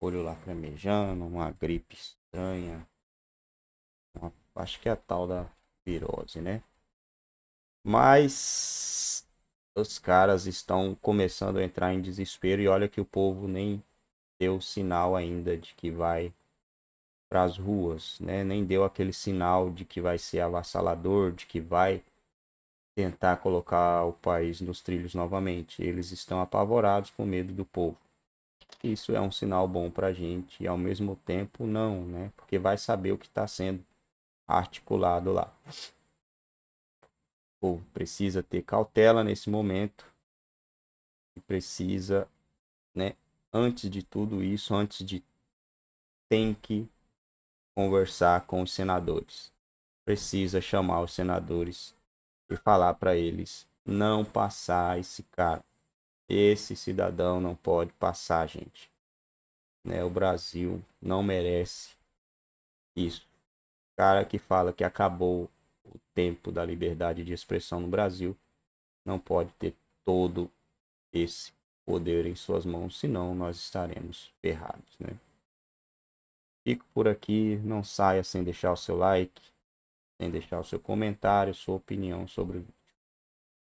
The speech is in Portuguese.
olho lacrimejando, uma gripe estranha. Uma, acho que é a tal da virose, né? Mas os caras estão começando a entrar em desespero e olha que o povo nem deu sinal ainda de que vai para as ruas, né? Nem deu aquele sinal de que vai ser avassalador, de que vai tentar colocar o país nos trilhos novamente. Eles estão apavorados com medo do povo isso é um sinal bom para a gente e ao mesmo tempo não, né? Porque vai saber o que está sendo articulado lá. Ou precisa ter cautela nesse momento e precisa, né? Antes de tudo isso, antes de tem que conversar com os senadores. Precisa chamar os senadores e falar para eles não passar esse cara. Esse cidadão não pode passar, gente. Né? O Brasil não merece isso. O cara que fala que acabou o tempo da liberdade de expressão no Brasil não pode ter todo esse poder em suas mãos, senão nós estaremos ferrados, né? Fico por aqui, não saia sem deixar o seu like, sem deixar o seu comentário, sua opinião sobre